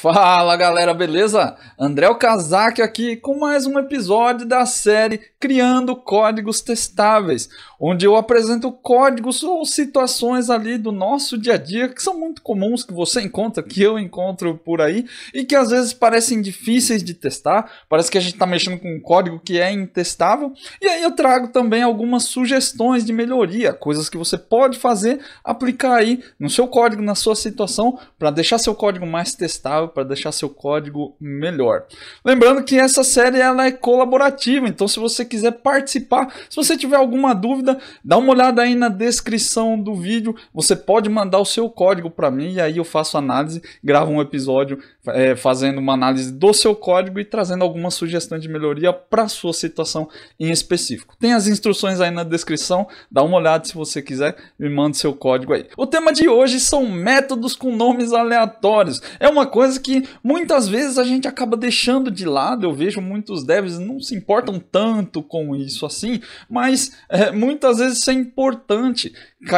Fala galera, beleza? André Kazak aqui com mais um episódio da série Criando Códigos Testáveis, onde eu apresento códigos ou situações ali do nosso dia a dia que são muito comuns, que você encontra, que eu encontro por aí e que às vezes parecem difíceis de testar, parece que a gente está mexendo com um código que é intestável. E aí eu trago também algumas sugestões de melhoria, coisas que você pode fazer, aplicar aí no seu código, na sua situação, para deixar seu código mais testável para deixar seu código melhor. Lembrando que essa série ela é colaborativa, então se você quiser participar, se você tiver alguma dúvida, dá uma olhada aí na descrição do vídeo, você pode mandar o seu código para mim e aí eu faço análise, gravo um episódio é, fazendo uma análise do seu código e trazendo alguma sugestão de melhoria para sua situação em específico. Tem as instruções aí na descrição, dá uma olhada se você quiser e manda seu código aí. O tema de hoje são métodos com nomes aleatórios. É uma coisa que muitas vezes a gente acaba deixando de lado. Eu vejo muitos devs não se importam tanto com isso assim, mas é, muitas vezes isso é importante.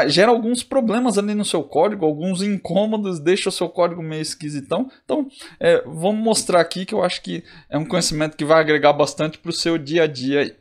Gera alguns problemas ali no seu código, alguns incômodos, deixa o seu código meio esquisitão. Então, é, vamos mostrar aqui que eu acho que é um conhecimento que vai agregar bastante para o seu dia a dia.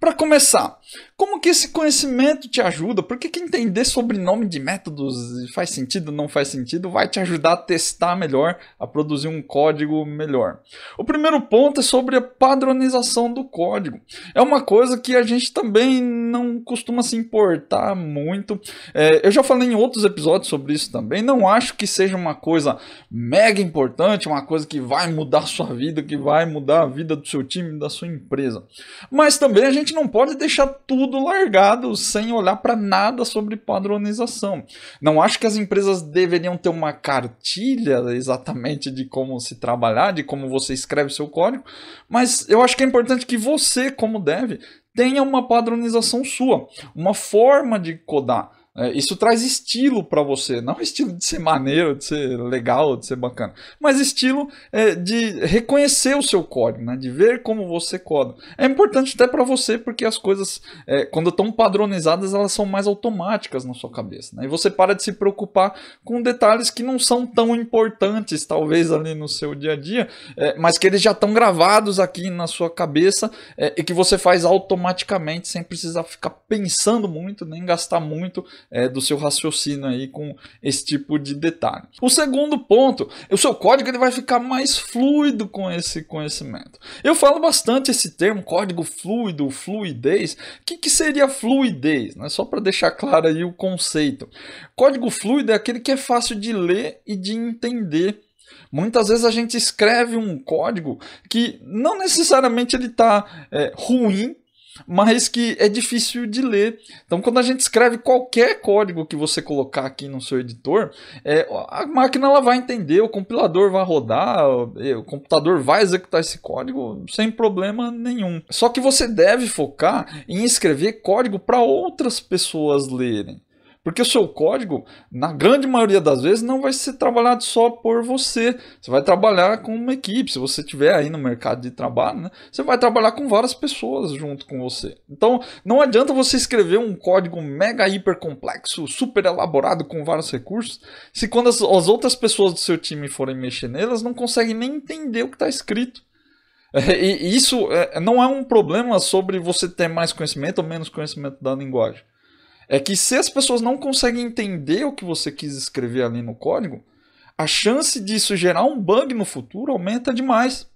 Para começar, como que esse conhecimento te ajuda? Porque que entender sobre nome de métodos faz sentido, não faz sentido, vai te ajudar a testar melhor, a produzir um código melhor. O primeiro ponto é sobre a padronização do código. É uma coisa que a gente também não costuma se importar muito. É, eu já falei em outros episódios sobre isso também. Não acho que seja uma coisa mega importante, uma coisa que vai mudar a sua vida, que vai mudar a vida do seu time, da sua empresa. Mas também a gente não pode deixar tudo tudo largado, sem olhar para nada sobre padronização. Não acho que as empresas deveriam ter uma cartilha exatamente de como se trabalhar, de como você escreve seu código, mas eu acho que é importante que você, como deve, tenha uma padronização sua, uma forma de codar é, isso traz estilo para você, não estilo de ser maneiro, de ser legal, de ser bacana, mas estilo é, de reconhecer o seu código, né? de ver como você coda. É importante até para você, porque as coisas, é, quando estão padronizadas, elas são mais automáticas na sua cabeça. Né? E você para de se preocupar com detalhes que não são tão importantes, talvez ali no seu dia a dia, é, mas que eles já estão gravados aqui na sua cabeça é, e que você faz automaticamente sem precisar ficar pensando muito, nem gastar muito é, do seu raciocínio aí com esse tipo de detalhe. O segundo ponto, o seu código ele vai ficar mais fluido com esse conhecimento. Eu falo bastante esse termo, código fluido, fluidez. O que, que seria fluidez? Né? Só para deixar claro aí o conceito. Código fluido é aquele que é fácil de ler e de entender. Muitas vezes a gente escreve um código que não necessariamente ele está é, ruim mas que é difícil de ler. Então, quando a gente escreve qualquer código que você colocar aqui no seu editor, é, a máquina ela vai entender, o compilador vai rodar, o, é, o computador vai executar esse código sem problema nenhum. Só que você deve focar em escrever código para outras pessoas lerem. Porque o seu código, na grande maioria das vezes, não vai ser trabalhado só por você. Você vai trabalhar com uma equipe. Se você estiver aí no mercado de trabalho, né, você vai trabalhar com várias pessoas junto com você. Então, não adianta você escrever um código mega hiper complexo, super elaborado com vários recursos, se quando as, as outras pessoas do seu time forem mexer nelas, não conseguem nem entender o que está escrito. É, e isso é, não é um problema sobre você ter mais conhecimento ou menos conhecimento da linguagem. É que se as pessoas não conseguem entender o que você quis escrever ali no código, a chance disso gerar um bug no futuro aumenta demais.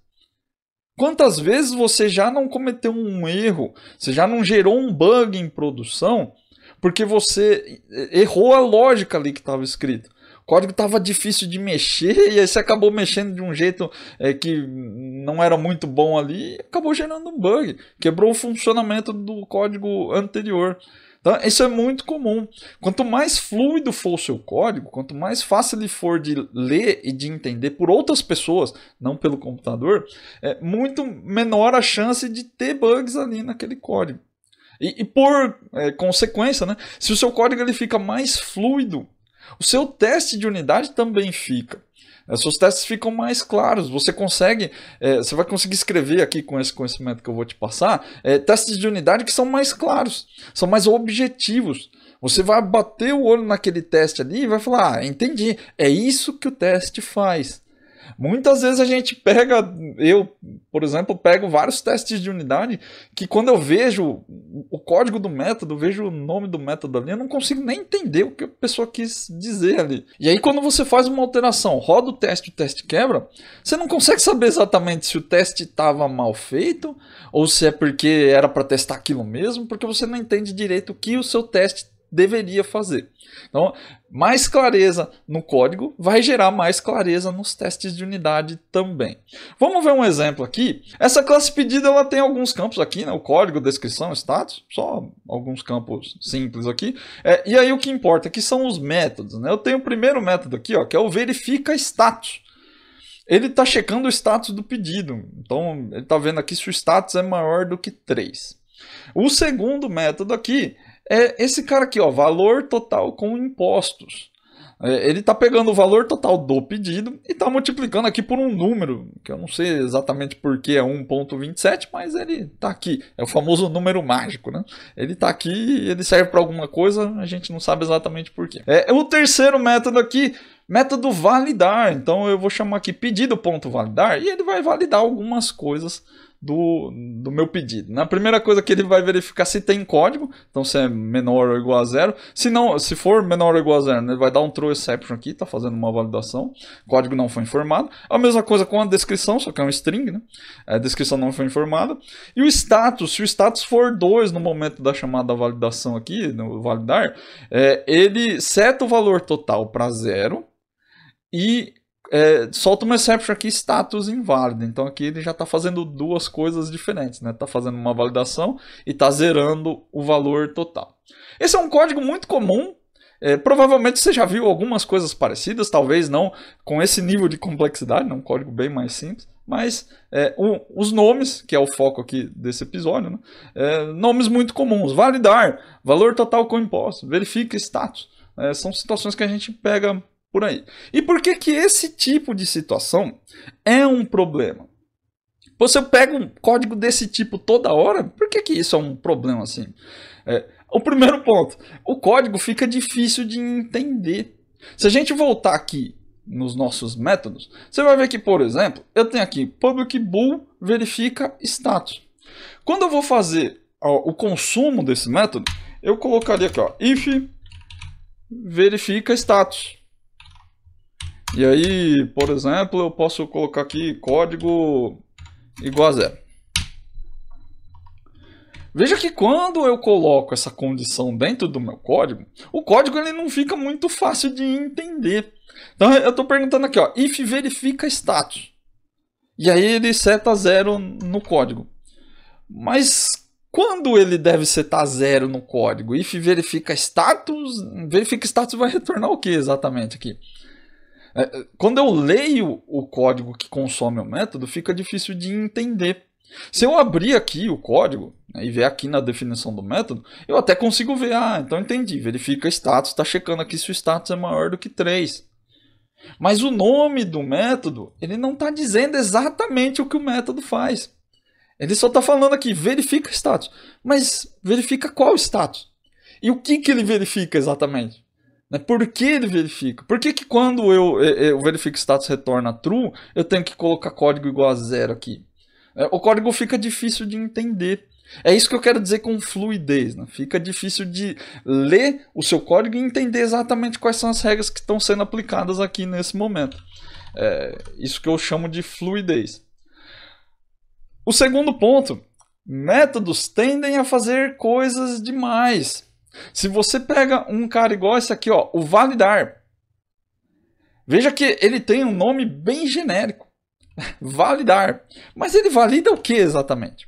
Quantas vezes você já não cometeu um erro, você já não gerou um bug em produção, porque você errou a lógica ali que estava escrito. O código estava difícil de mexer e aí você acabou mexendo de um jeito é, que não era muito bom ali, acabou gerando um bug, quebrou o funcionamento do código anterior. Então, isso é muito comum. Quanto mais fluido for o seu código, quanto mais fácil ele for de ler e de entender por outras pessoas, não pelo computador, é muito menor a chance de ter bugs ali naquele código. E, e por é, consequência, né, se o seu código ele fica mais fluido, o seu teste de unidade também fica seus testes ficam mais claros. Você consegue, é, você vai conseguir escrever aqui com esse conhecimento que eu vou te passar, é, testes de unidade que são mais claros, são mais objetivos. Você vai bater o olho naquele teste ali e vai falar: ah, entendi, é isso que o teste faz. Muitas vezes a gente pega, eu, por exemplo, pego vários testes de unidade que quando eu vejo o código do método, vejo o nome do método ali, eu não consigo nem entender o que a pessoa quis dizer ali. E aí quando você faz uma alteração, roda o teste, o teste quebra, você não consegue saber exatamente se o teste estava mal feito ou se é porque era para testar aquilo mesmo, porque você não entende direito o que o seu teste deveria fazer. Então, mais clareza no código vai gerar mais clareza nos testes de unidade também. Vamos ver um exemplo aqui. Essa classe pedida ela tem alguns campos aqui, né? o código, descrição, status, só alguns campos simples aqui. É, e aí o que importa aqui são os métodos. Né? Eu tenho o primeiro método aqui, ó, que é o verifica status ele está checando o status do pedido. Então, ele está vendo aqui se o status é maior do que 3. O segundo método aqui é esse cara aqui, ó, valor total com impostos. É, ele está pegando o valor total do pedido e está multiplicando aqui por um número, que eu não sei exatamente por que é 1.27, mas ele está aqui. É o famoso número mágico, né? Ele está aqui, ele serve para alguma coisa, a gente não sabe exatamente por quê. É, é, o terceiro método aqui, método validar. Então eu vou chamar aqui pedido.validar e ele vai validar algumas coisas do, do meu pedido. Na primeira coisa que ele vai verificar se tem código, então se é menor ou igual a zero. Se não, se for menor ou igual a zero, ele né, vai dar um true exception aqui, está fazendo uma validação. código não foi informado. A mesma coisa com a descrição, só que é um string, né? A descrição não foi informada. E o status, se o status for 2 no momento da chamada validação aqui, no validar, é, ele seta o valor total para zero e é, solta uma exception aqui, status inválido. Então aqui ele já está fazendo duas coisas diferentes, né? Está fazendo uma validação e está zerando o valor total. Esse é um código muito comum. É, provavelmente você já viu algumas coisas parecidas, talvez não com esse nível de complexidade, né? um código bem mais simples, mas é, o, os nomes, que é o foco aqui desse episódio, né? é, nomes muito comuns, validar, valor total com imposto, verifica status, é, são situações que a gente pega por aí. E por que que esse tipo de situação é um problema? Você pega um código desse tipo toda hora, por que que isso é um problema assim? É, o primeiro ponto, o código fica difícil de entender. Se a gente voltar aqui nos nossos métodos, você vai ver que, por exemplo, eu tenho aqui public bool verifica status. Quando eu vou fazer ó, o consumo desse método, eu colocaria aqui, ó, if verifica status. E aí, por exemplo, eu posso colocar aqui código igual a zero. Veja que quando eu coloco essa condição dentro do meu código, o código ele não fica muito fácil de entender. Então eu estou perguntando aqui, ó, if verifica status. E aí ele seta zero no código. Mas quando ele deve setar zero no código? If verifica status, verifica status vai retornar o que exatamente aqui? É, é, quando eu leio o código que consome o método, fica difícil de entender. Se eu abrir aqui o código né, e ver aqui na definição do método, eu até consigo ver, ah, então entendi, verifica status, está checando aqui se o status é maior do que 3. Mas o nome do método, ele não está dizendo exatamente o que o método faz. Ele só está falando aqui, verifica status. Mas verifica qual status? E o que, que ele verifica exatamente? Né? Por que ele verifica? Por que, que quando eu, eu verifico status retorna true, eu tenho que colocar código igual a zero aqui? É, o código fica difícil de entender. É isso que eu quero dizer com fluidez. Né? Fica difícil de ler o seu código e entender exatamente quais são as regras que estão sendo aplicadas aqui nesse momento. É isso que eu chamo de fluidez. O segundo ponto: métodos tendem a fazer coisas demais. Se você pega um cara igual esse aqui, ó, o Validar, veja que ele tem um nome bem genérico, Validar. Mas ele valida o que exatamente?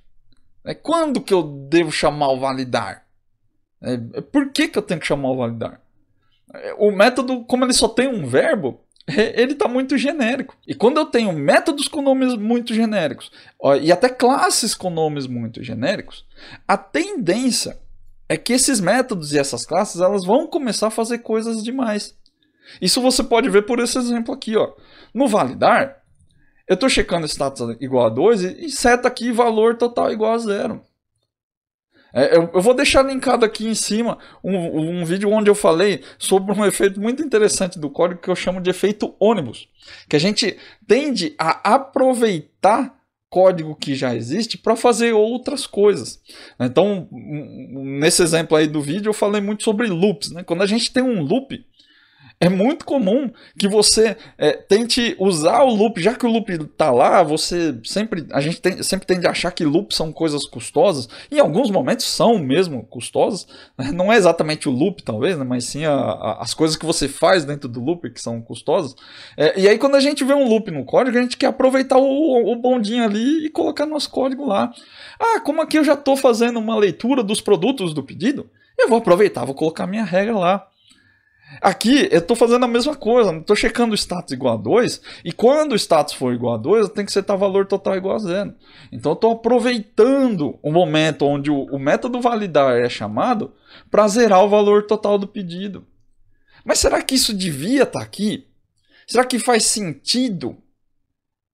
É quando que eu devo chamar o Validar? É, é por que, que eu tenho que chamar o Validar? O método, como ele só tem um verbo, ele está muito genérico. E quando eu tenho métodos com nomes muito genéricos, ó, e até classes com nomes muito genéricos, a tendência é que esses métodos e essas classes elas vão começar a fazer coisas demais. Isso você pode ver por esse exemplo aqui. Ó. No validar, eu estou checando status igual a 2 e seta aqui valor total igual a zero. É, eu, eu, vou deixar linkado aqui em cima um, um vídeo onde eu falei sobre um efeito muito interessante do código que eu chamo de efeito ônibus. Que a gente tende a aproveitar código que já existe para fazer outras coisas. Então, nesse exemplo aí do vídeo, eu falei muito sobre loops. Né? Quando a gente tem um loop, é muito comum que você é, tente usar o loop, já que o loop está lá, você sempre a gente tem, sempre tende a achar que loops são coisas custosas. Em alguns momentos são mesmo custosas. Né? Não é exatamente o loop, talvez, né? mas sim a, a, as coisas que você faz dentro do loop que são custosas. É, e aí quando a gente vê um loop no código, a gente quer aproveitar o, o bondinho ali e colocar nosso código lá. Ah, como aqui eu já estou fazendo uma leitura dos produtos do pedido, eu vou aproveitar, vou colocar minha regra lá. Aqui eu estou fazendo a mesma coisa, estou checando o status igual a 2, e quando o status for igual a 2, tem que setar valor total igual a zero. Então eu estou aproveitando o momento onde o, o método validar é chamado para zerar o valor total do pedido. Mas será que isso devia estar tá aqui? Será que faz sentido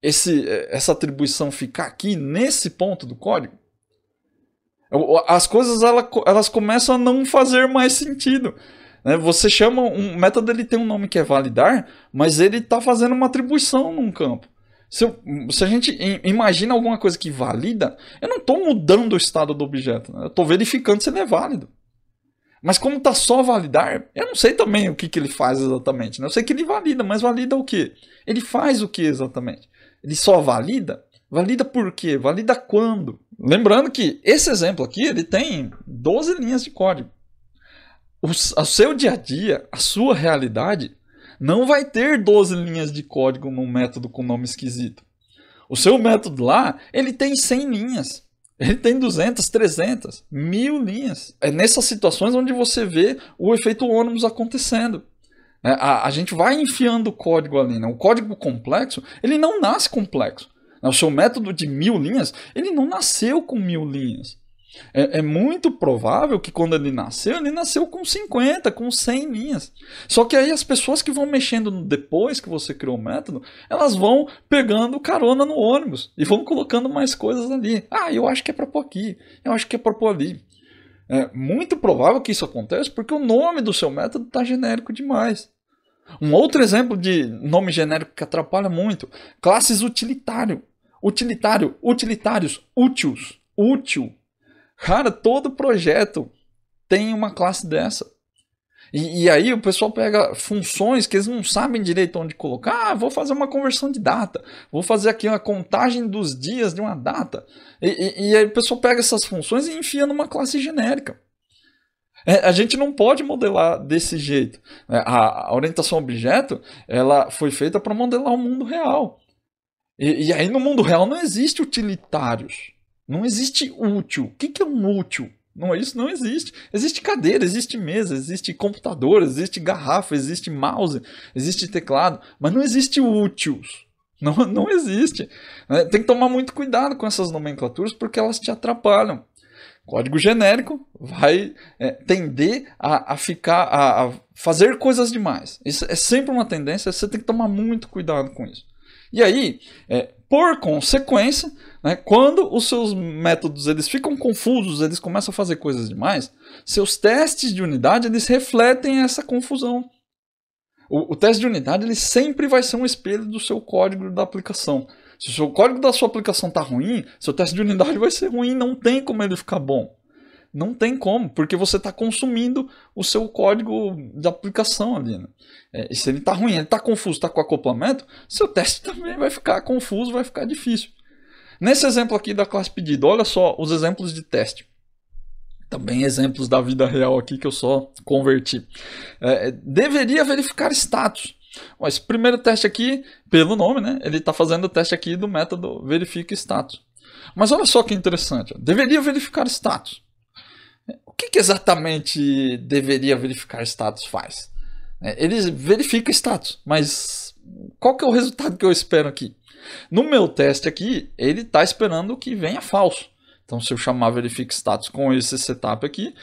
esse, essa atribuição ficar aqui nesse ponto do código? As coisas elas começam a não fazer mais sentido. Né? Você chama um método, ele tem um nome que é validar, mas ele está fazendo uma atribuição num campo. Se, eu, se, a gente imagina alguma coisa que valida, eu não estou mudando o estado do objeto, né? eu estou verificando se ele é válido. Mas como está só validar, eu não sei também o que, que ele faz exatamente. Né? Eu sei que ele valida, mas valida o que? Ele faz o que exatamente? Ele só valida? Valida por quê? Valida quando? Lembrando que esse exemplo aqui ele tem 12 linhas de código o, o seu dia a dia, a sua realidade, não vai ter 12 linhas de código num método com nome esquisito. O seu método lá, ele tem 100 linhas. Ele tem 200, 300, mil linhas. É nessas situações onde você vê o efeito ônibus acontecendo. É, a, a, gente vai enfiando o código ali. Né? O código complexo, ele não nasce complexo. Né? O seu método de mil linhas, ele não nasceu com mil linhas. É, é, muito provável que quando ele nasceu, ele nasceu com 50, com 100 linhas. Só que aí as pessoas que vão mexendo depois que você criou o método, elas vão pegando carona no ônibus e vão colocando mais coisas ali. Ah, eu acho que é para pôr aqui, eu acho que é para pôr ali. É muito provável que isso aconteça porque o nome do seu método está genérico demais. Um outro exemplo de nome genérico que atrapalha muito: classes utilitário. Utilitário, utilitários, úteis, útil Cara, todo projeto tem uma classe dessa. E, e, aí o pessoal pega funções que eles não sabem direito onde colocar. Ah, vou fazer uma conversão de data. Vou fazer aqui uma contagem dos dias de uma data. E, e, e aí o pessoal pega essas funções e enfia numa classe genérica. É, a gente não pode modelar desse jeito. Né? A, a orientação objeto ela foi feita para modelar o mundo real. e aí no mundo real não existe utilitários. Não existe útil. O que é um útil? Não, isso não existe. Existe cadeira, existe mesa, existe computador, existe garrafa, existe mouse, existe teclado, mas não existe úteis. Não, não existe. Né? Tem que tomar muito cuidado com essas nomenclaturas porque elas te atrapalham. Código genérico vai é, tender a, a ficar a, a, fazer coisas demais. Isso é sempre uma tendência, você tem que tomar muito cuidado com isso. E aí, é, por consequência, né, quando os seus métodos eles ficam confusos, eles começam a fazer coisas demais, seus testes de unidade eles refletem essa confusão. O, o teste de unidade ele sempre vai ser um espelho do seu código da aplicação. Se o seu código da sua aplicação está ruim, seu teste de unidade vai ser ruim, não tem como ele ficar bom. Não tem como, porque você está consumindo o seu código de aplicação ali. Né? É, se ele está ruim, ele está confuso, está com acoplamento, seu teste também vai ficar confuso, vai ficar difícil. Nesse exemplo aqui da classe pedido, olha só os exemplos de teste. Também exemplos da vida real aqui que eu só converti. É, deveria verificar status. Mas primeiro teste aqui, pelo nome, né? Ele está fazendo o teste aqui do método verifica status. Mas olha só que interessante. Ó. Deveria verificar status que, que exatamente deveria verificar status faz? É, ele verifica status, mas qual que é o resultado que eu espero aqui? No meu teste aqui, ele está esperando que venha falso. Então, se eu chamar verifique status com esse setup aqui,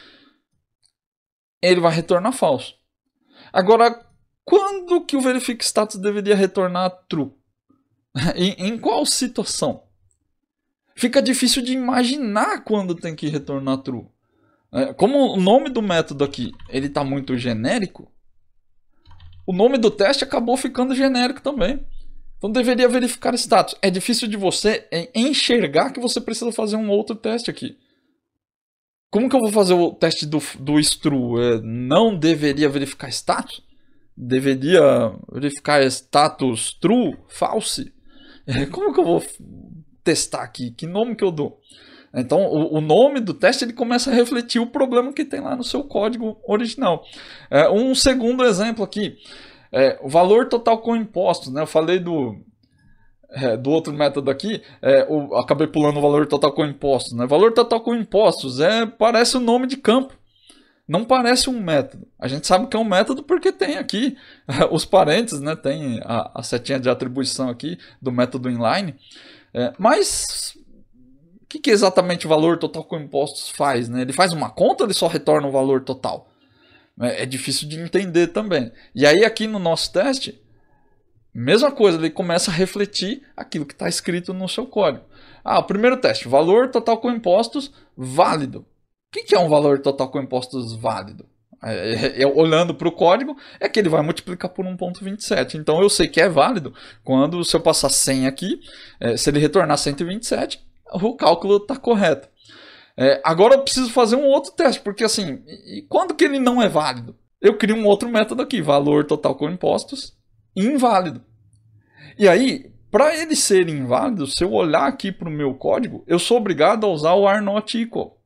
ele vai retornar falso. Agora, quando que o verifique status deveria retornar true? em, em qual situação? Fica difícil de imaginar quando tem que retornar true. É, como o nome do método aqui ele está muito genérico, o nome do teste acabou ficando genérico também. Então deveria verificar status. É difícil de você é, enxergar que você precisa fazer um outro teste aqui. Como que eu vou fazer o teste do, do stru? É, não deveria verificar status? Deveria verificar status true, false? como que eu vou testar aqui? Que nome que eu dou? Então, o, o, nome do teste ele começa a refletir o problema que tem lá no seu código original. É, um segundo exemplo aqui, é, o valor total com impostos. Né? Eu falei do, é, do outro método aqui, é, o, acabei pulando o valor total com impostos. Né? Valor total com impostos é, parece o nome de campo. Não parece um método. A gente sabe que é um método porque tem aqui os parênteses, né? tem a, a setinha de atribuição aqui do método inline. É, mas que, que exatamente o valor total com impostos faz? Né? Ele faz uma conta ou ele só retorna o valor total? É, é difícil de entender também. E aí, aqui no nosso teste, mesma coisa, ele começa a refletir aquilo que está escrito no seu código. Ah, o primeiro teste, valor total com impostos válido. O que, que é um valor total com impostos válido? É, é, olhando para o código, é que ele vai multiplicar por 1.27. Então eu sei que é válido quando, se eu passar 100 aqui, se ele retornar 127, o cálculo está correto. É, agora eu preciso fazer um outro teste, porque assim, e quando que ele não é válido? Eu crio um outro método aqui, valor total com impostos, inválido. E aí, para ele ser inválido, se eu olhar aqui para o meu código, eu sou obrigado a usar o are not equal.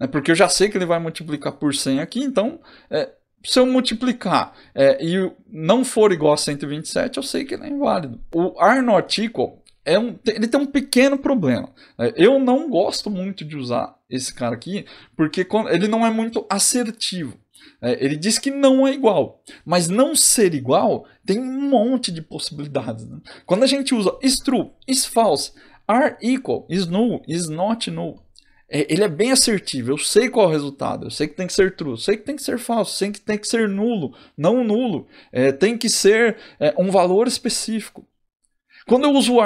Né? Porque eu já sei que ele vai multiplicar por 100 aqui, então é, se eu multiplicar é, e não for igual a 127, eu sei que ele é inválido. O are not equal é um, ele tem um pequeno problema. É, eu não gosto muito de usar esse cara aqui, porque ele não é muito assertivo. É, ele diz que não é igual, mas não ser igual tem um monte de possibilidades. Né? Quando a gente usa is true, is false, are equal, is null, is not null, é, ele é bem assertivo. Eu sei qual é o resultado. Eu sei que tem que ser true, sei que tem que ser falso, sei que tem que ser nulo, não nulo. É, tem que ser é, um valor específico. Quando eu uso o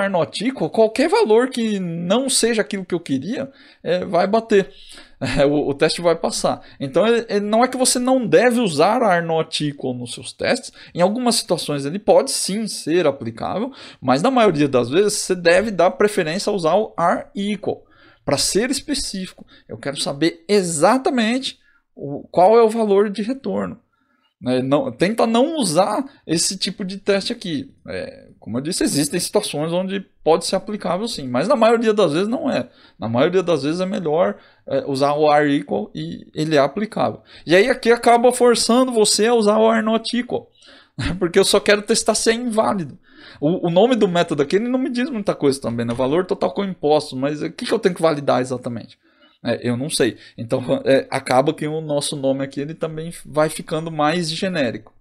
equal qualquer valor que não seja aquilo que eu queria, é, vai bater. É, o, o, teste vai passar. Então, é, é, não é que você não deve usar not equal nos seus testes. Em algumas situações ele pode sim ser aplicável, mas na maioria das vezes você deve dar preferência a usar o R equal. Para ser específico, eu quero saber exatamente o, qual é o valor de retorno. Né? Não, tenta não usar esse tipo de teste aqui. É, como eu disse, existem situações onde pode ser aplicável sim, mas na maioria das vezes não é. Na maioria das vezes é melhor é, usar o are equal e ele é aplicável. E aí aqui acaba forçando você a usar o are not equal, porque eu só quero testar se é inválido. O, o, nome do método aqui ele não me diz muita coisa também, né? Valor total com impostos, mas o que, que eu tenho que validar exatamente? É, eu não sei. Então é, acaba que o nosso nome aqui ele também vai ficando mais genérico.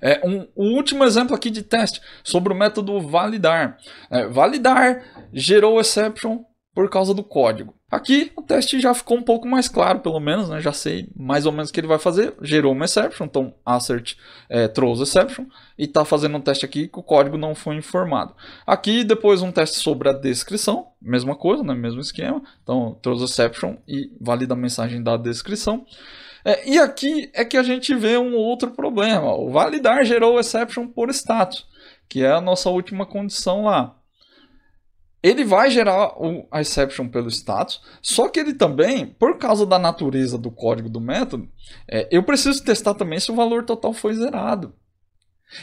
É, um, o último exemplo aqui de teste sobre o método validar. É, validar gerou exception por causa do código. Aqui o teste já ficou um pouco mais claro, pelo menos, né? já sei mais ou menos o que ele vai fazer. Gerou uma exception, então assert é, throws exception e está fazendo um teste aqui que o código não foi informado. Aqui depois um teste sobre a descrição, mesma coisa, né? mesmo esquema. Então throws exception e valida a mensagem da descrição. É, e aqui é que a gente vê um outro problema. O validar gerou exception por status, que é a nossa última condição lá. Ele vai gerar o, a exception pelo status, só que ele também, por causa da natureza do código do método, é, eu preciso testar também se o valor total foi zerado.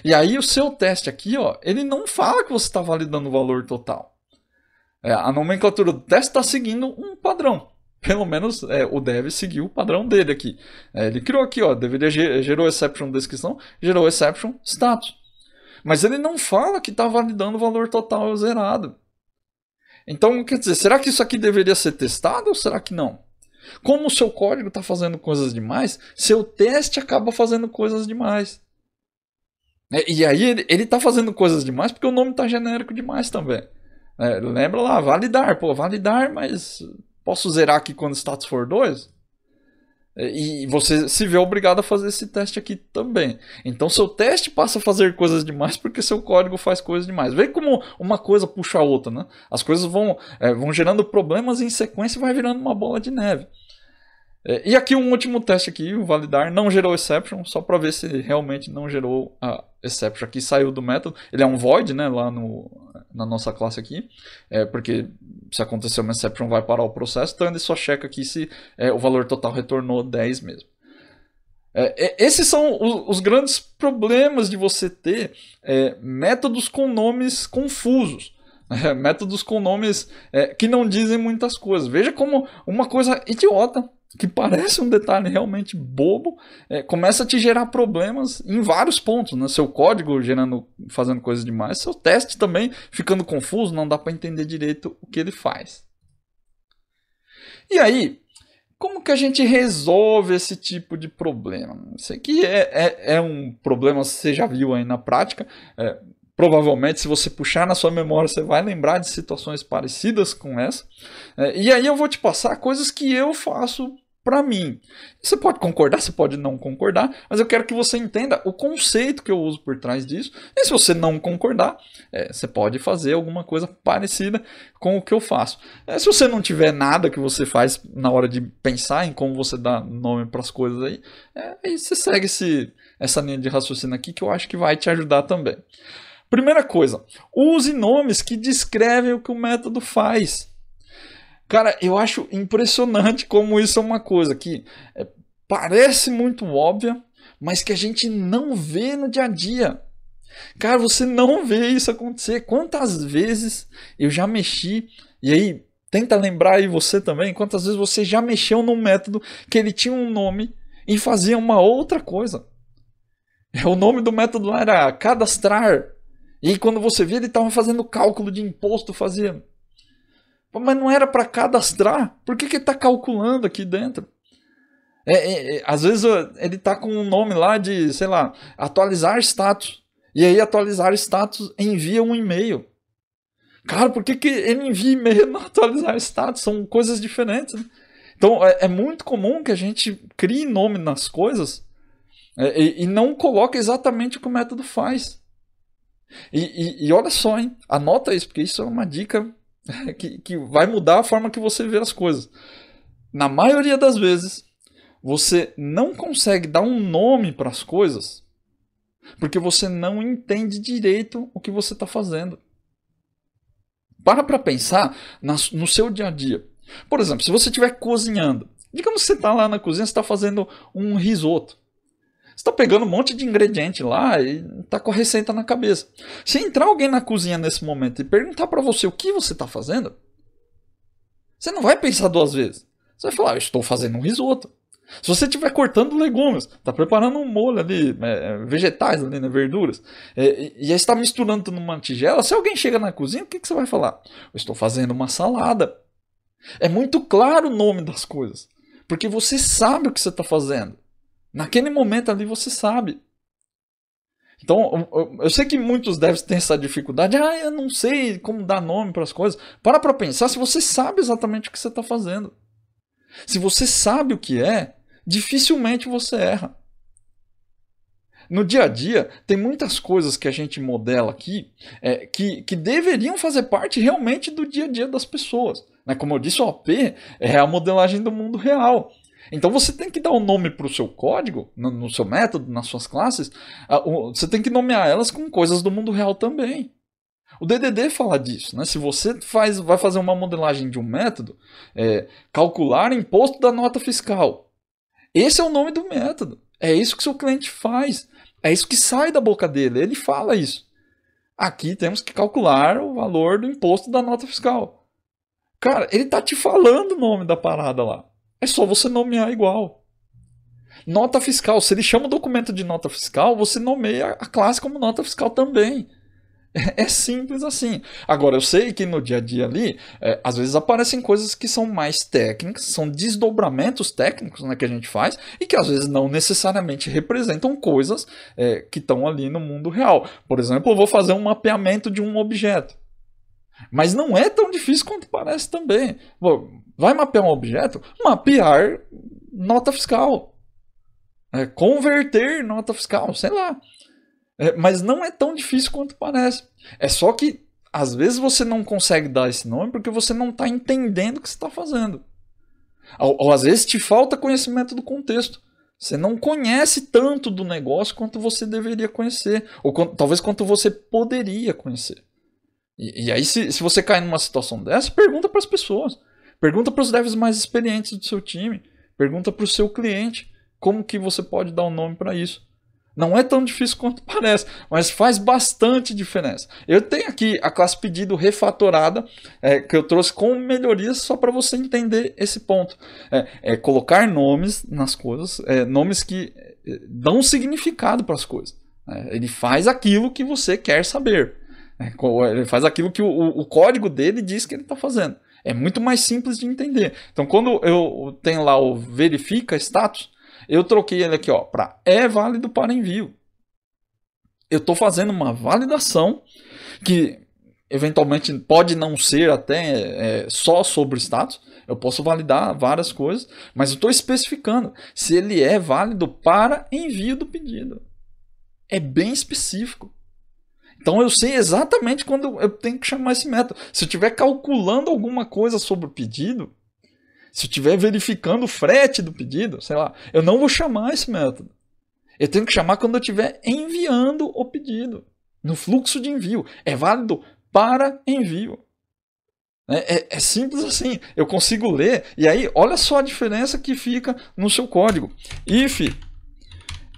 E aí o seu teste aqui, ó, ele não fala que você está validando o valor total. É, a nomenclatura do teste está seguindo um padrão pelo menos é, o dev seguiu o padrão dele aqui. É, ele criou aqui, ó, deveria gerou exception descrição, gerou exception status. Mas ele não fala que está validando o valor total zerado. Então, quer dizer, será que isso aqui deveria ser testado ou será que não? Como o seu código está fazendo coisas demais, seu teste acaba fazendo coisas demais. É, e aí ele está fazendo coisas demais porque o nome está genérico demais também. É, lembra lá, validar, pô, validar, mas Posso zerar aqui quando o status for 2? É, e você se vê obrigado a fazer esse teste aqui também. Então seu teste passa a fazer coisas demais porque seu código faz coisas demais. Vê como uma coisa puxa a outra, né? As coisas vão, é, vão gerando problemas em sequência e vai virando uma bola de neve. É, e aqui um último teste aqui, o validar não gerou exception, só para ver se realmente não gerou a exception aqui, saiu do método. Ele é um void, né, lá no, na nossa classe aqui, é, porque se acontecer uma exception vai parar o processo, então ele só checa aqui se é, o valor total retornou 10 mesmo. É, é, esses são os, os, grandes problemas de você ter é, métodos com nomes confusos. Né, métodos com nomes que não dizem muitas coisas. Veja como uma coisa idiota que parece um detalhe realmente bobo, é, começa a te gerar problemas em vários pontos, né? Seu código gerando, fazendo coisa demais, seu teste também ficando confuso, não dá para entender direito o que ele faz. E aí, como que a gente resolve esse tipo de problema? Isso aqui é, é, é um problema que você já viu aí na prática. É, provavelmente, se você puxar na sua memória, você vai lembrar de situações parecidas com essa. É, e aí eu vou te passar coisas que eu faço para mim. Você pode concordar, você pode não concordar, mas eu quero que você entenda o conceito que eu uso por trás disso. E se você não concordar, é, você pode fazer alguma coisa parecida com o que eu faço. É, se você não tiver nada que você faz na hora de pensar em como você dá nome para as coisas aí, é, aí você segue esse, essa linha de raciocínio aqui que eu acho que vai te ajudar também. Primeira coisa, use nomes que descrevem o que o método faz. Cara, eu acho impressionante como isso é uma coisa que é, parece muito óbvia, mas que a gente não vê no dia a dia. Cara, você não vê isso acontecer. Quantas vezes eu já mexi, e aí tenta lembrar aí você também, quantas vezes você já mexeu num método que ele tinha um nome e fazia uma outra coisa. É, o nome do método lá era cadastrar. E quando você via, ele estava fazendo cálculo de imposto, fazia mas não era para cadastrar? Por que, que ele está calculando aqui dentro? É, é, é às vezes ele está com um nome lá de, sei lá, atualizar status. E aí atualizar status envia um e-mail. Cara, por que, que ele envia e-mail no atualizar status? São coisas diferentes. Né? Então é, é, muito comum que a gente crie nome nas coisas é, e, e não coloque exatamente o que o método faz. E, e, e olha só, hein? anota isso, porque isso é uma dica que, que vai mudar a forma que você vê as coisas. Na maioria das vezes, você não consegue dar um nome para as coisas porque você não entende direito o que você está fazendo. Para para pensar no seu dia a dia. Por exemplo, se você estiver cozinhando, digamos que você está lá na cozinha, você está fazendo um risoto. Você tá pegando um monte de ingrediente lá e tá com a receita na cabeça. Se entrar alguém na cozinha nesse momento e perguntar para você o que você tá fazendo, você não vai pensar duas vezes. Você vai falar, ah, eu estou fazendo um risoto. Se você estiver cortando legumes, está preparando um molho ali, é, é, vegetais ali, né, verduras, é, e, aí está misturando tudo numa tigela, se alguém chega na cozinha, o que, que você vai falar? Eu estou fazendo uma salada. É muito claro o nome das coisas, porque você sabe o que você está fazendo. Naquele momento ali você sabe. Então, eu, sei que muitos devem ter essa dificuldade. Ah, eu não sei como dar nome para as coisas. Para para pensar se você sabe exatamente o que você está fazendo. Se você sabe o que é, dificilmente você erra. No dia a dia, tem muitas coisas que a gente modela aqui é, que, que deveriam fazer parte realmente do dia a dia das pessoas. Né? Como eu disse, o OP é a modelagem do mundo real. Então você tem que dar um nome para o seu código, no, no, seu método, nas suas classes. Ah, você tem que nomear elas com coisas do mundo real também. O DDD fala disso, né? Se você faz, vai fazer uma modelagem de um método, é, calcular imposto da nota fiscal. Esse é o nome do método. É isso que seu cliente faz. É isso que sai da boca dele. Ele fala isso. Aqui temos que calcular o valor do imposto da nota fiscal. Cara, ele tá te falando o nome da parada lá. É só você nomear igual. Nota fiscal, se ele chama o documento de nota fiscal, você nomeia a classe como nota fiscal também. É, é simples assim. Agora, eu sei que no dia a dia ali, é, às vezes aparecem coisas que são mais técnicas, são desdobramentos técnicos né, que a gente faz e que às vezes não necessariamente representam coisas é, que estão ali no mundo real. Por exemplo, eu vou fazer um mapeamento de um objeto. Mas não é tão difícil quanto parece também. Pô, vai mapear um objeto? Mapear nota fiscal. É, converter nota fiscal, sei lá. É, mas não é tão difícil quanto parece. É só que às vezes você não consegue dar esse nome porque você não está entendendo o que você está fazendo. Ou, ou às vezes te falta conhecimento do contexto. Você não conhece tanto do negócio quanto você deveria conhecer. Ou quanto, talvez quanto você poderia conhecer. E, e aí, se, se você cair numa situação dessa, pergunta para as pessoas. Pergunta para os devs mais experientes do seu time. Pergunta para o seu cliente como que você pode dar um nome para isso. Não é tão difícil quanto parece, mas faz bastante diferença. Eu tenho aqui a classe pedido refatorada é, que eu trouxe com melhorias só para você entender esse ponto. É, é colocar nomes nas coisas, é, nomes que é, dão significado para as coisas. Né? ele faz aquilo que você quer saber. Né? Ele faz aquilo que o, o código dele diz que ele está fazendo. É muito mais simples de entender. Então, quando eu tenho lá o verifica status, eu troquei ele aqui para é válido para envio. Eu estou fazendo uma validação que eventualmente pode não ser até é, só sobre status. Eu posso validar várias coisas, mas eu estou especificando se ele é válido para envio do pedido. É bem específico. Então eu sei exatamente quando eu tenho que chamar esse método. Se eu estiver calculando alguma coisa sobre o pedido, se eu estiver verificando o frete do pedido, sei lá, eu não vou chamar esse método. Eu tenho que chamar quando eu estiver enviando o pedido, no fluxo de envio. É válido para envio. É, é, é, simples assim. Eu consigo ler. E aí, olha só a diferença que fica no seu código. If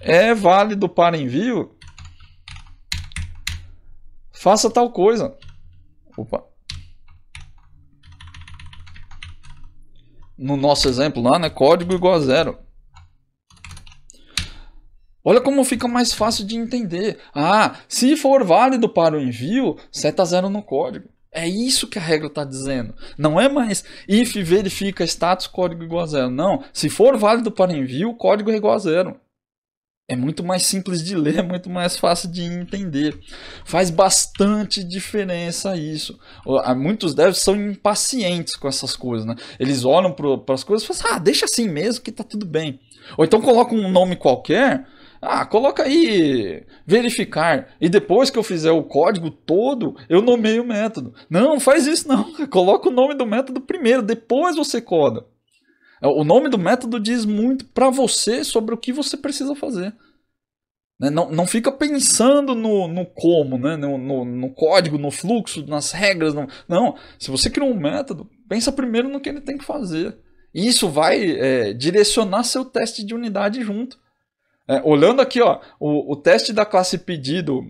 é válido para envio, Faça tal coisa. Opa. No nosso exemplo lá, né? Código igual a zero. Olha como fica mais fácil de entender. Ah, se for válido para o envio, seta zero no código. É isso que a regra está dizendo. Não é mais if verifica status código igual a zero. Não. Se for válido para envio, código é igual a zero é muito mais simples de ler, é muito mais fácil de entender. Faz bastante diferença isso. Muitos devs são impacientes com essas coisas, né? Eles olham para as coisas e falam assim, ah, deixa assim mesmo que tá tudo bem. Ou então coloca um nome qualquer, ah, coloca aí verificar. E depois que eu fizer o código todo, eu nomeio o método. Não, faz isso não. Coloca o nome do método primeiro, depois você coda. É, o nome do método diz muito para você sobre o que você precisa fazer. Né? Não, não fica pensando no, no como, né? no, no, no código, no fluxo, nas regras. No... Não. Se você criou um método, pensa primeiro no que ele tem que fazer. E isso vai é, direcionar seu teste de unidade junto. É, olhando aqui, ó, o, o, teste da classe pedido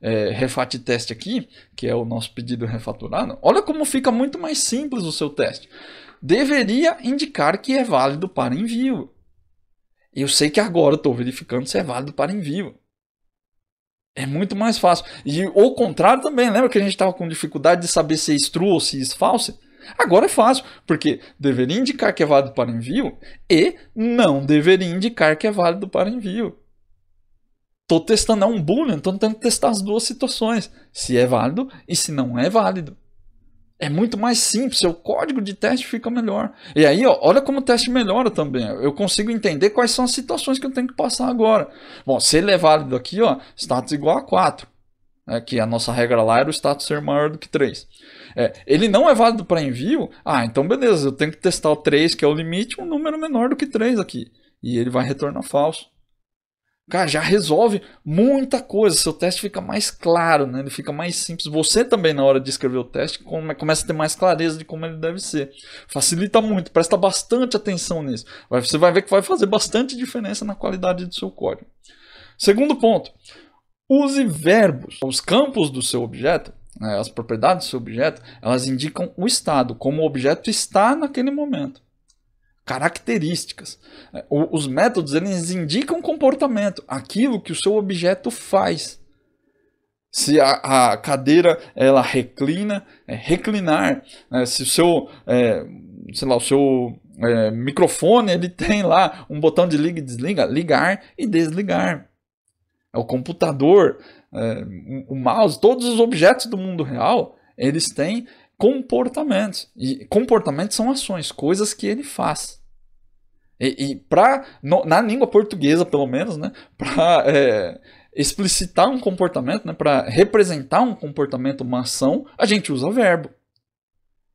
é, refat teste aqui, que é o nosso pedido refaturado, olha como fica muito mais simples o seu teste deveria indicar que é válido para envio. Eu sei que agora estou verificando se é válido para envio. É muito mais fácil. E o contrário também. Lembra que a gente estava com dificuldade de saber se é true ou se é false? Agora é fácil, porque deveria indicar que é válido para envio e não deveria indicar que é válido para envio. Estou testando, é um boolean, estou que testar as duas situações, se é válido e se não é válido é muito mais simples, o código de teste fica melhor. E aí, ó, olha como o teste melhora também. Eu consigo entender quais são as situações que eu tenho que passar agora. Bom, se é válido aqui, ó, status igual a 4. Né, que a nossa regra lá era o status ser maior do que 3. É, ele não é válido para envio. Ah, então beleza, eu tenho que testar o 3, que é o limite, um número menor do que 3 aqui. E ele vai retornar falso. Cara, já resolve muita coisa. Seu teste fica mais claro, né? Ele fica mais simples. Você também, na hora de escrever o teste, começa a ter mais clareza de como ele deve ser. Facilita muito, presta bastante atenção nisso. Você vai ver que vai fazer bastante diferença na qualidade do seu código. Segundo ponto, use verbos. Os campos do seu objeto, né, as propriedades do seu objeto, elas indicam o estado, como o objeto está naquele momento características. Os métodos eles indicam comportamento, aquilo que o seu objeto faz. Se a, a cadeira ela reclina, é reclinar. Né? Se o seu, é, sei lá, o seu é, microfone ele tem lá um botão de liga e desliga, ligar e desligar. É o computador, é, o mouse, todos os objetos do mundo real eles têm comportamentos e comportamentos são ações, coisas que ele faz. E, e na língua portuguesa, pelo menos, né? Para é, explicitar um comportamento, né? para representar um comportamento, uma ação, a gente usa verbo.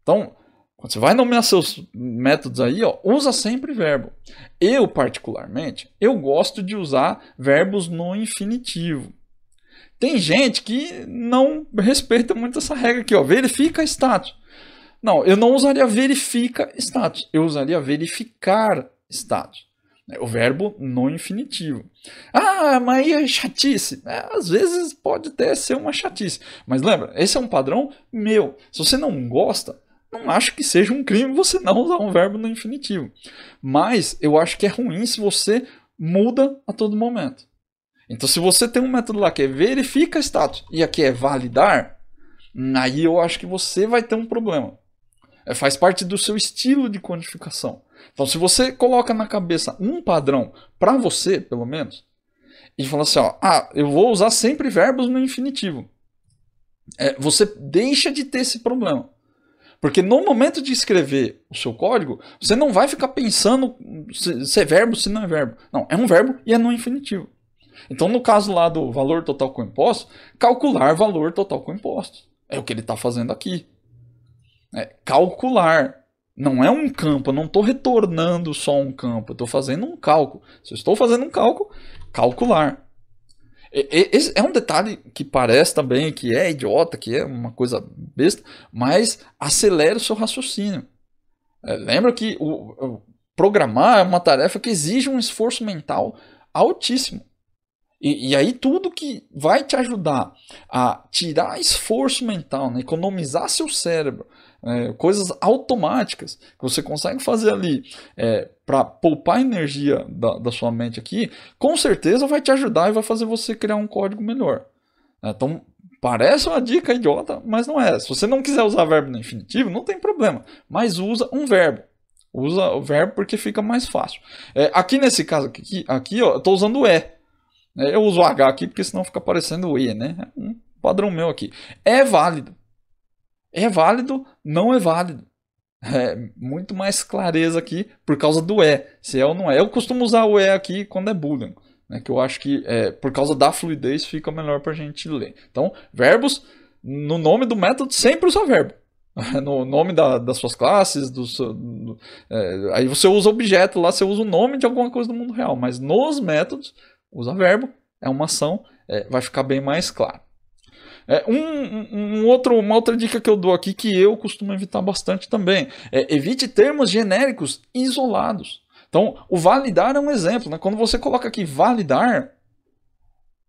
Então, quando você vai nomear seus métodos aí, ó, usa sempre verbo. Eu, particularmente, eu gosto de usar verbos no infinitivo. Tem gente que não respeita muito essa regra aqui, ó, verifica status. Não, eu não usaria verifica status, eu usaria verificar status. Né? O verbo no infinitivo. Ah, mas aí é chatice. às vezes pode até ser uma chatice. Mas lembra, esse é um padrão meu. Se você não gosta, não acho que seja um crime você não usar um verbo no infinitivo. Mas eu acho que é ruim se você muda a todo momento. Então, se você tem um método lá que é verifica status e aqui é validar, aí eu acho que você vai ter um problema. É, faz parte do seu estilo de codificação. Então, se você coloca na cabeça um padrão para você, pelo menos, e fala assim, ó, ah, eu vou usar sempre verbos no infinitivo. É, você deixa de ter esse problema. Porque no momento de escrever o seu código, você não vai ficar pensando se, se é verbo, se não é verbo. Não, é um verbo e é no infinitivo. Então, no caso lá do valor total com imposto, calcular valor total com imposto. É o que ele está fazendo aqui. É calcular não é um campo, eu não estou retornando só um campo, eu estou fazendo um cálculo. Se eu estou fazendo um cálculo, calcular. Esse é um detalhe que parece também que é idiota, que é uma coisa besta, mas acelera o seu raciocínio. É, lembra que o, o programar é uma tarefa que exige um esforço mental altíssimo. E, e, aí tudo que vai te ajudar a tirar esforço mental, né, economizar seu cérebro é, coisas automáticas que você consegue fazer ali é, para poupar energia da, da, sua mente aqui, com certeza vai te ajudar e vai fazer você criar um código melhor. Né. Então, parece uma dica idiota, mas não é. Se você não quiser usar verbo no infinitivo, não tem problema, mas usa um verbo. Usa o verbo porque fica mais fácil. É, aqui nesse caso aqui, aqui ó, eu estou usando o E. Né, eu uso o H aqui porque senão fica parecendo o E, né? É um padrão meu aqui. É válido. É válido não é válido. É muito mais clareza aqui por causa do é, se é ou não é. Eu costumo usar o é aqui quando é Boolean, né, que eu acho que é, por causa da fluidez fica melhor para a gente ler. Então, verbos, no nome do método, sempre usa verbo. No nome da, das suas classes, do, do é, aí você usa objeto lá, você usa o nome de alguma coisa do mundo real, mas nos métodos, usa verbo, é uma ação, é, vai ficar bem mais claro. É, um, um, outro, uma outra dica que eu dou aqui, que eu costumo evitar bastante também, é evite termos genéricos isolados. Então, o validar é um exemplo. Né? Quando você coloca aqui validar,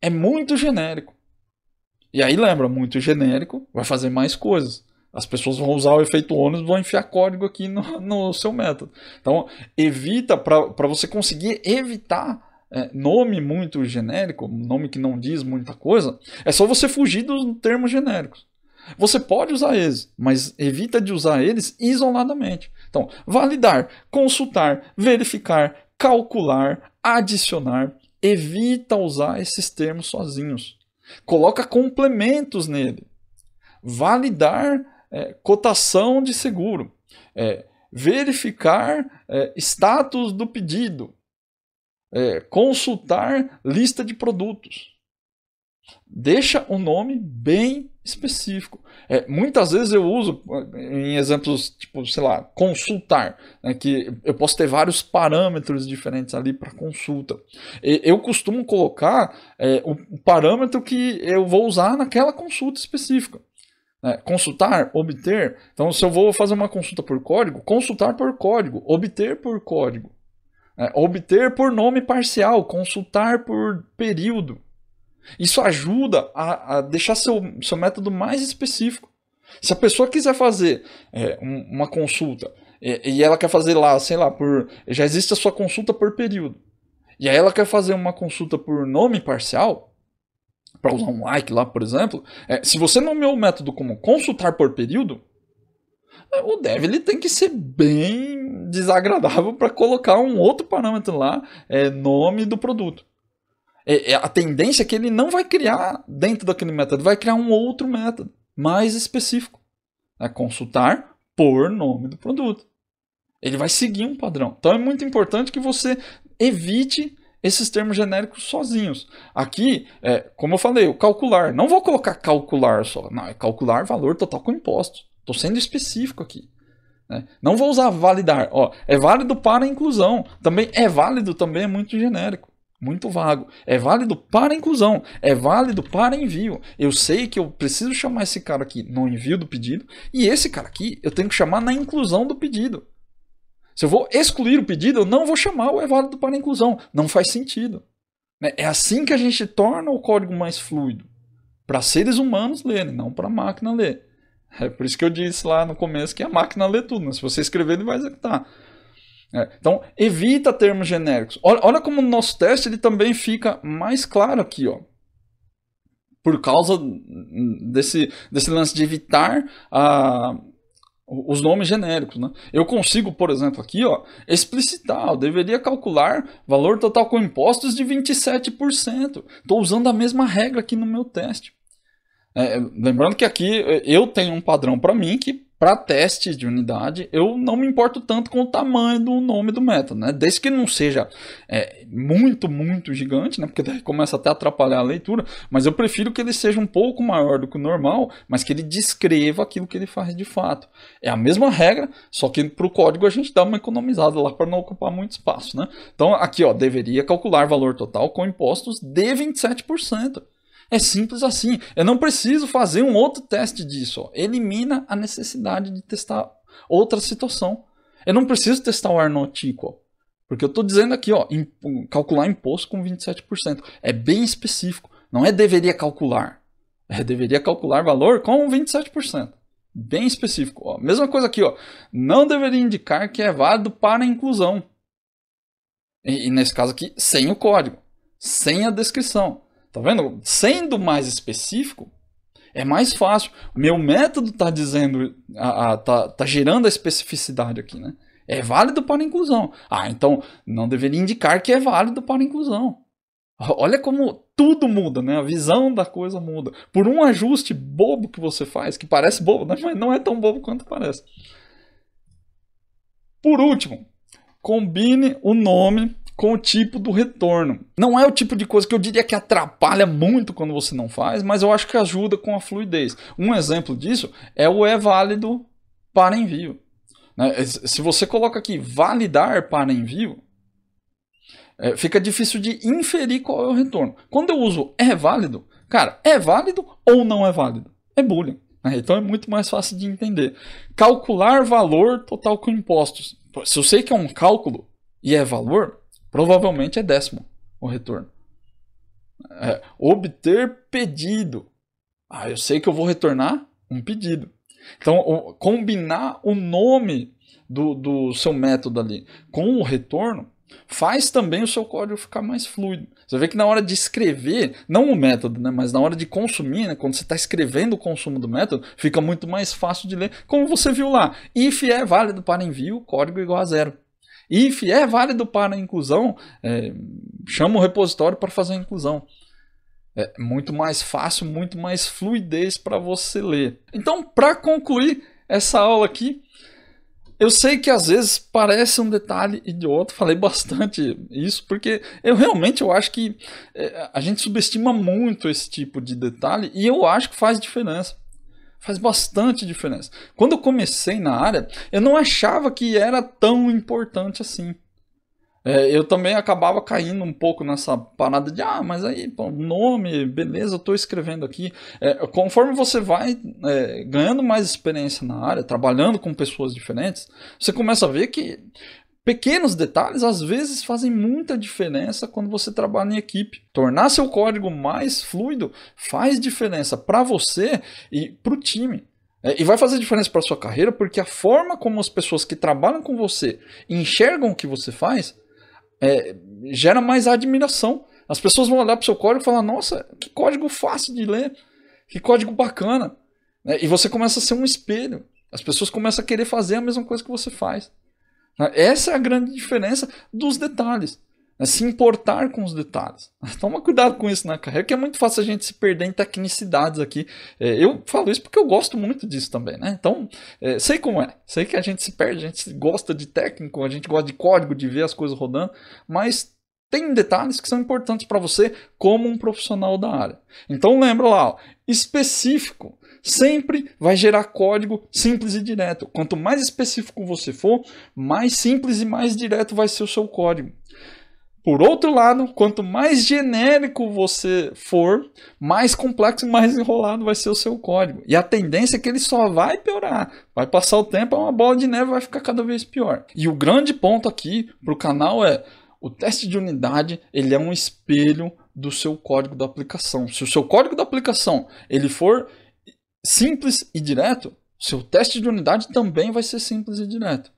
é muito genérico. E aí lembra, muito genérico, vai fazer mais coisas. As pessoas vão usar o efeito ônus, vão enfiar código aqui no, no seu método. Então, evita, para você conseguir evitar é, nome muito genérico, nome que não diz muita coisa, é só você fugir dos termos genéricos. Você pode usar eles, mas evita de usar eles isoladamente. Então, validar, consultar, verificar, calcular, adicionar, evita usar esses termos sozinhos. Coloca complementos nele. Validar é, cotação de seguro. É, verificar é, status do pedido é, consultar lista de produtos. Deixa um nome bem específico. É, muitas vezes eu uso em exemplos, tipo, sei lá, consultar, né, que eu posso ter vários parâmetros diferentes ali para consulta. E, eu costumo colocar é, o, o parâmetro que eu vou usar naquela consulta específica. Né. consultar, obter. Então, se eu vou fazer uma consulta por código, consultar por código, obter por código. É, obter por nome parcial, consultar por período. Isso ajuda a, a deixar seu, seu método mais específico. Se a pessoa quiser fazer é, uma consulta e, ela quer fazer lá, sei lá, por já existe a sua consulta por período. E aí ela quer fazer uma consulta por nome parcial, para usar um like lá, por exemplo. É, se você nomeou o método como consultar por período, o dev ele tem que ser bem desagradável para colocar um outro parâmetro lá, é, nome do produto. É, é, a tendência é que ele não vai criar dentro daquele método, vai criar um outro método mais específico. É consultar por nome do produto. Ele vai seguir um padrão. Então é muito importante que você evite esses termos genéricos sozinhos. Aqui, é, como eu falei, o calcular. Não vou colocar calcular só. Não, é calcular valor total com impostos. Estou sendo específico aqui. Né? Não vou usar validar. Ó, é válido para inclusão. Também é válido, também é muito genérico. Muito vago. É válido para inclusão. É válido para envio. Eu sei que eu preciso chamar esse cara aqui no envio do pedido. E esse cara aqui eu tenho que chamar na inclusão do pedido. Se eu vou excluir o pedido, eu não vou chamar o é válido para inclusão. Não faz sentido. Né? É assim que a gente torna o código mais fluido. Para seres humanos lerem, não para máquina ler. É por isso que eu disse lá no começo que a máquina lê tudo. Né? Se você escrever, ele vai executar. É, então, evita termos genéricos. Olha, olha como o nosso teste ele também fica mais claro aqui, ó. Por causa desse, desse lance de evitar a, ah, os nomes genéricos, né? Eu consigo, por exemplo, aqui, ó, explicitar, eu deveria calcular valor total com impostos de 27%. Estou usando a mesma regra aqui no meu teste. É, é, lembrando que aqui é, eu tenho um padrão para mim que para teste de unidade, eu não me importo tanto com o tamanho do nome do método, né? Desde que não seja é, muito, muito gigante, né? Porque daí começa até a atrapalhar a leitura, mas eu prefiro que ele seja um pouco maior do que o normal, mas que ele descreva aquilo que ele faz de fato. É a mesma regra, só que para o código a gente dá uma economizada lá para não ocupar muito espaço, né? Então aqui, ó, deveria calcular valor total com impostos de 27%. É simples assim. Eu não preciso fazer um outro teste disso. Ó. Elimina a necessidade de testar outra situação. Eu não preciso testar o Arnott Porque eu estou dizendo aqui, ó, em, calcular imposto com 27%. É bem específico. Não é deveria calcular. É deveria calcular valor com 27%. Bem específico. Ó. Mesma coisa aqui, ó. Não deveria indicar que é válido para inclusão. E, e nesse caso aqui, sem o código, sem a descrição. Tá vendo? Sendo mais específico, é mais fácil. Meu método tá dizendo, a, a, tá, tá gerando a especificidade aqui, né? É válido para inclusão. Ah, então não deveria indicar que é válido para inclusão. Olha como tudo muda, né? A visão da coisa muda. Por um ajuste bobo que você faz, que parece bobo, né? mas não é tão bobo quanto parece. Por último, combine o nome com o tipo do retorno. Não é o tipo de coisa que eu diria que atrapalha muito quando você não faz, mas eu acho que ajuda com a fluidez. Um exemplo disso é o é válido para envio. Né? É, se você coloca aqui validar para envio, é, fica difícil de inferir qual é o retorno. Quando eu uso é válido, cara, é válido ou não é válido? É boolean. Né? Então é muito mais fácil de entender. Calcular valor total com impostos. Se eu sei que é um cálculo e é valor, Provavelmente é décimo o retorno. É, obter pedido. Ah, eu sei que eu vou retornar um pedido. Então, o, combinar o nome do, do seu método ali com o retorno faz também o seu código ficar mais fluido. Você vê que na hora de escrever, não o método, né, mas na hora de consumir, né, quando você está escrevendo o consumo do método, fica muito mais fácil de ler, como você viu lá. If é válido para envio, código igual a zero. If é válido para a inclusão, é, chama o repositório para fazer a inclusão. É muito mais fácil, muito mais fluidez para você ler. Então, para concluir essa aula aqui, eu sei que às vezes parece um detalhe idiota, falei bastante isso, porque eu realmente eu acho que é, a gente subestima muito esse tipo de detalhe e eu acho que faz diferença. Faz bastante diferença. Quando eu comecei na área, eu não achava que era tão importante assim. É, eu também acabava caindo um pouco nessa parada de, ah, mas aí, pô, nome, beleza, eu estou escrevendo aqui. É, conforme você vai é, ganhando mais experiência na área, trabalhando com pessoas diferentes, você começa a ver que Pequenos detalhes às vezes fazem muita diferença quando você trabalha em equipe. Tornar seu código mais fluido faz diferença para você e para o time. É, e vai fazer diferença para sua carreira porque a forma como as pessoas que trabalham com você enxergam o que você faz é, gera mais admiração. As pessoas vão olhar para o seu código e falar: Nossa, que código fácil de ler, que código bacana. É, e você começa a ser um espelho. As pessoas começam a querer fazer a mesma coisa que você faz. Né? Essa é a grande diferença dos detalhes. Né? Se importar com os detalhes. Toma cuidado com isso na né, carreira, é que é muito fácil a gente se perder em tecnicidades aqui. É, eu falo isso porque eu gosto muito disso também, né? Então, é, sei como é. Sei que a gente se perde, a gente gosta de técnico, a gente gosta de código, de ver as coisas rodando, mas tem detalhes que são importantes para você como um profissional da área. Então lembra lá, ó, específico sempre vai gerar código simples e direto. Quanto mais específico você for, mais simples e mais direto vai ser o seu código. Por outro lado, quanto mais genérico você for, mais complexo e mais enrolado vai ser o seu código. E a tendência é que ele só vai piorar. Vai passar o tempo, é uma bola de neve, vai ficar cada vez pior. E o grande ponto aqui para o canal é o teste de unidade, ele é um espelho do seu código da aplicação. Se o seu código da aplicação ele for simples e direto, seu teste de unidade também vai ser simples e direto.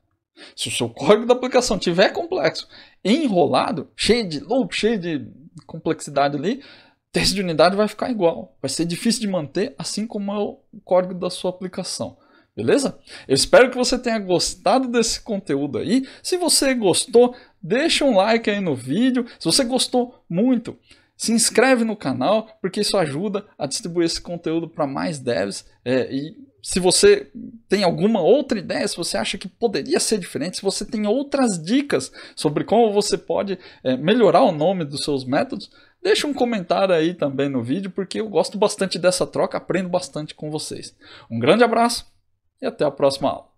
Se o seu código da aplicação tiver complexo, enrolado, cheio de loop, cheio de complexidade ali, teste de unidade vai ficar igual. Vai ser difícil de manter, assim como é o código da sua aplicação. Beleza? Eu espero que você tenha gostado desse conteúdo aí. Se você gostou, deixa um like aí no vídeo. Se você gostou muito, se inscreve no canal, porque isso ajuda a distribuir esse conteúdo para mais devs. É, e se você tem alguma outra ideia, se você acha que poderia ser diferente, se você tem outras dicas sobre como você pode é, melhorar o nome dos seus métodos, deixa um comentário aí também no vídeo, porque eu gosto bastante dessa troca, aprendo bastante com vocês. Um grande abraço e até a próxima aula.